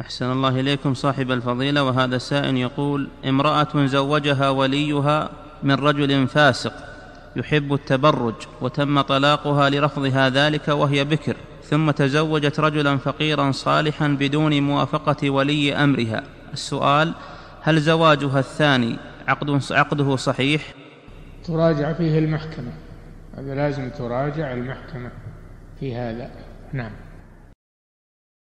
أحسن الله إليكم صاحب الفضيلة وهذا السائل يقول امرأة زوجها وليها من رجل فاسق يحب التبرج وتم طلاقها لرفضها ذلك وهي بكر ثم تزوجت رجلا فقيرا صالحا بدون موافقة ولي أمرها السؤال هل زواجها الثاني عقد عقده صحيح؟ تراجع فيه المحكمة هذا لازم تراجع المحكمة في هذا نعم